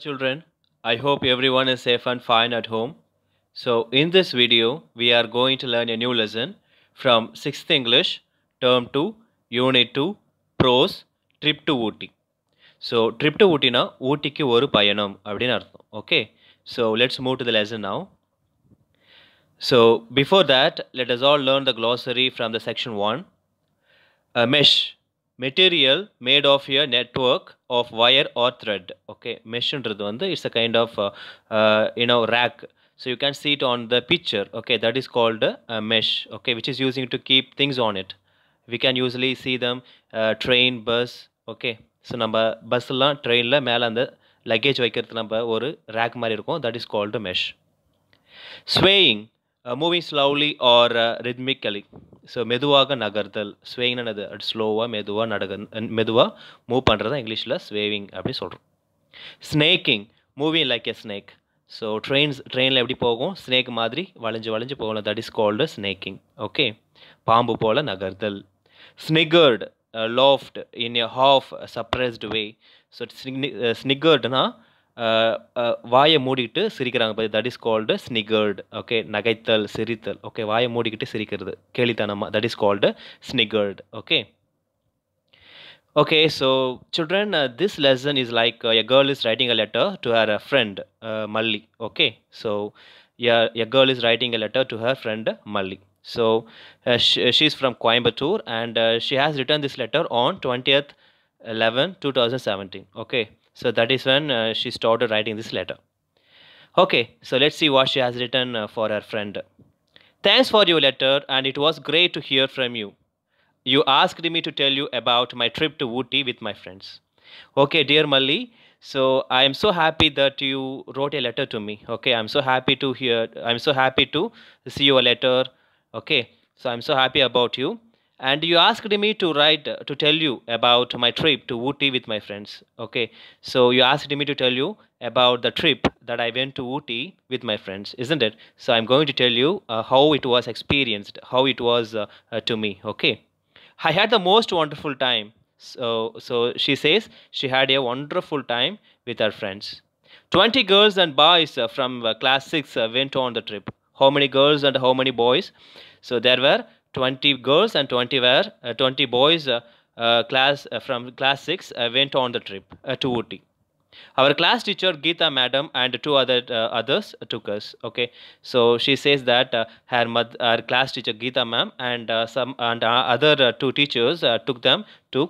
Children, I hope everyone is safe and fine at home. So in this video, we are going to learn a new lesson from 6th English, Term 2, Unit 2, Prose, Trip to Ooty. So trip to Ootyனா ஊட்டிக்கு ஒரு payanam okay so let's move to the lesson now so before that let us all learn the glossary from the section 1 a uh, Mesh material made of a network of wire or thread okay mesh is a kind of uh, uh, you know rack so you can see it on the picture okay that is called a uh, mesh okay which is using to keep things on it we can usually see them uh, train bus okay so number bus la train la mel and the luggage vehicle number or rack that is called a mesh swaying moving slowly or rhythmically so மெதுவாக நகர்தல் ஸ்வேங்னு அது ஸ்லோவாக மெதுவாக நடக மெதுவாக move பண்ணுறது தான் இங்கிலீஷில் swaying அப்படி சொல்கிறோம் snaking moving like a snake so trains ட்ரெயினில் எப்படி போகும் ஸ்னேக் மாதிரி வளைஞ்சு வளைஞ்சு போகலாம் that is called snaking okay பாம்பு போல் நகர்தல் sniggered laughed in a half surprised way so ஸ்னிகர்டுனா Why வாயை மூடிக்கிட்டு சிரிக்கிறாங்க பார்த்து That is called sniggered. Okay, okay நகைத்தல் சிரித்தல் ஓகே வாயை மூடிக்கிட்டு சிரிக்கிறது கேலித்தனமாக that is That is called sniggered. Okay, Okay, so children, uh, this lesson is like uh, a girl is writing a letter to her uh, friend Mali. Okay, so yeah, a girl is writing a letter to her friend Mali. So she, she's from Coimbatore and she has written this letter on 20th 11 2017. Okay, so that is when uh, she started writing this letter. Okay, so let's see what she has written uh, for her friend. Thanks for your letter, and it was great to hear from you. You asked me to tell you about my trip to Wooty with my friends. Okay, dear Malli, so I am so happy that you wrote a letter to me. Okay, I'm so happy to hear, I'm so happy to see your letter. Okay, so I'm so happy about you and you asked me to write to tell you about my trip to Wooty with my friends. Okay, so you asked me to tell you about the trip that I went to Wooty with my friends, isn't it? So I'm going to tell you uh, how it was experienced, how it was uh, uh, to me. Okay, I had the most wonderful time. So, so she says she had a wonderful time with her friends. 20 girls and boys uh, from uh, class 6 uh, went on the trip. How many girls and how many boys? So there were 20 girls and 20 were uh, 20 boys uh, uh, class from class 6 went on the trip to Ooty. Our class teacher Geeta madam and two other uh, others took us. Okay, so she says that uh, her mother, our class teacher Geeta ma'am and uh, some and other two teachers took them to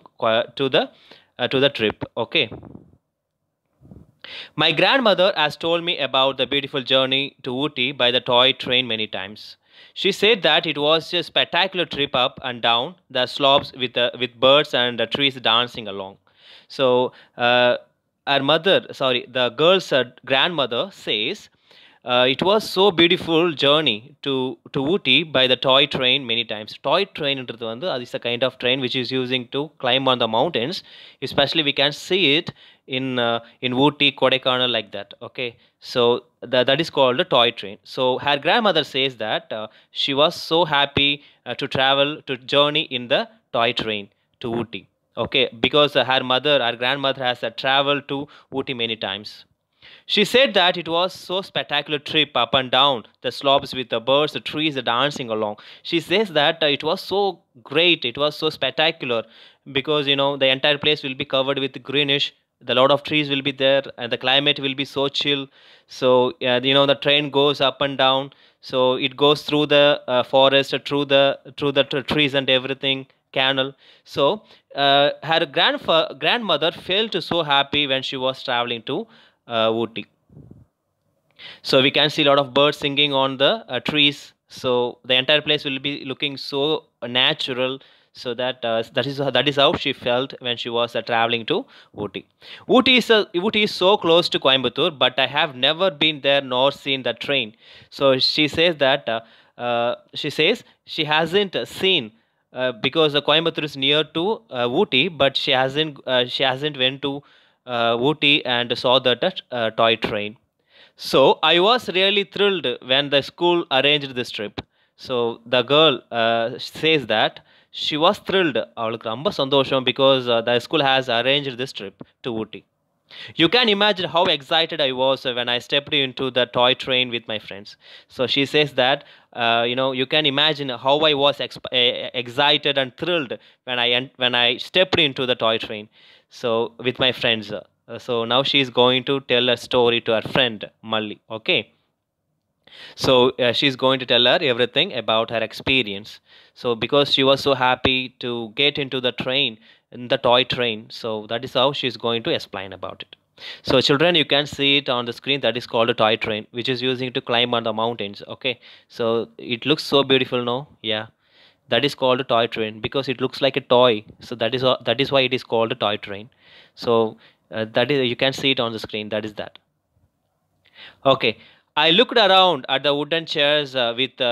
to the to the trip. Okay. My grandmother has told me about the beautiful journey to Ooty by the toy train many times. She said that it was a spectacular trip up and down the slopes with, uh, with birds and trees dancing along. So, uh, her mother, sorry, the girl's uh, grandmother says uh, it was so beautiful journey to, to Ooty by the toy train many times. Toy train is a kind of train which is using to climb on the mountains. Especially we can see it in uh, in Ooty, Kodaikanal like that. Okay, so th that is called a toy train. So her grandmother says that uh, she was so happy uh, to travel to journey in the toy train to Ooty. Okay, because her mother, her grandmother has uh, traveled to Ooty many times. She said that it was so spectacular trip up and down, the slopes with the birds, the trees, dancing along. She says that uh, it was so great, it was so spectacular because you know the entire place will be covered with greenish the lot of trees will be there and the climate will be so chill so uh, you know the train goes up and down so it goes through the uh, forest through the through the trees and everything canal so uh, her grandfa- grandmother felt so happy when she was traveling to uh, Ooty. So we can see a lot of birds singing on the uh, trees. So the entire place will be looking so natural. So that uh, that is that is how she felt when she was uh, traveling to Ooty. Ooty is a, uh, Ooty is so close to Coimbatore, but I have never been there nor seen the train. So she says that uh, uh, she says she hasn't seen because the Coimbatore is near to Ooty, but she hasn't she hasn't went to uh, Ooty and saw that uh, toy train. So I was really thrilled when the school arranged this trip. So the girl uh, says that she was thrilled. அவளுக்கு ரொம்ப சந்தோஷம் because uh, the school has arranged this trip to Ooty. You can imagine how excited I was when I stepped into the toy train with my friends. So she says that, uh, you know, you can imagine how I was exp- excited and thrilled when I, when I stepped into the toy train so with my friends uh, so now she is going to tell a story to her friend Molly. okay so uh, she's going to tell her everything about her experience so because she was so happy to get into the train in the toy train so that is how she's going to explain about it so children you can see it on the screen that is called a toy train which is using to climb on the mountains okay so it looks so beautiful now yeah that is called a toy train because it looks like a toy so that is uh, that is why it is called a toy train so uh, that is you can see it on the screen that is that okay i looked around at the wooden chairs uh, with uh,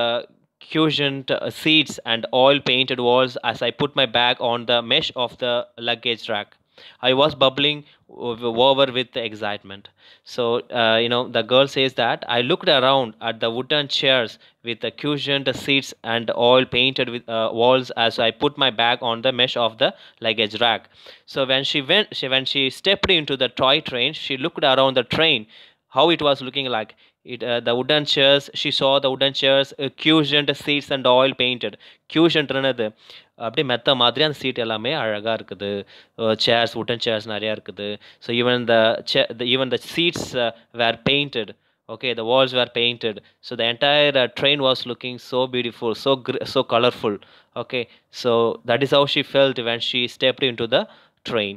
cushioned uh, seats and oil painted walls as i put my bag on the mesh of the luggage rack I was bubbling over with excitement. So, uh, you know, the girl says that I looked around at the wooden chairs with the cushioned seats and oil painted with uh, walls as I put my bag on the mesh of the luggage rack. So when she went, she, when she stepped into the toy train, she looked around the train, how it was looking like. It, uh, the wooden chairs, she saw the wooden chairs, uh, cushioned seats and oil painted. Cushioned another. அப்படியே மெத்த மாதிரி அந்த seat எல்லாமே அழகாக இருக்குது chairs wooden chairs நிறையா இருக்குது so even the say even the seats where okay the walls were painted so the entire uh, train was looking so beautiful so so colorful okay so that is how she felt when she stepped into the train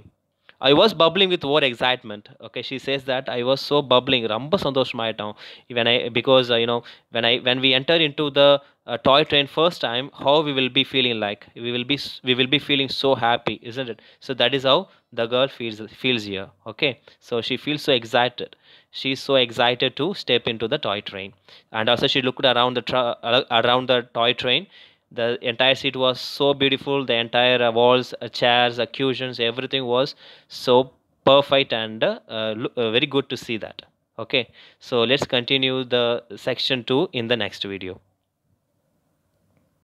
I was bubbling with over excitement. Okay, she says that I was so bubbling. Ramba sandoshmayatam. When I because uh, you know when I when we enter into the uh, toy train first time, how we will be feeling like we will be we will be feeling so happy, isn't it? So that is how the girl feels feels here. Okay, so she feels so excited. She's so excited to step into the toy train, and also she looked around the tra- uh, around the toy train the entire seat was so beautiful the entire uh, walls uh, chairs uh, cushions everything was so perfect and uh, uh, very good to see that okay so let's continue the section 2 in the next video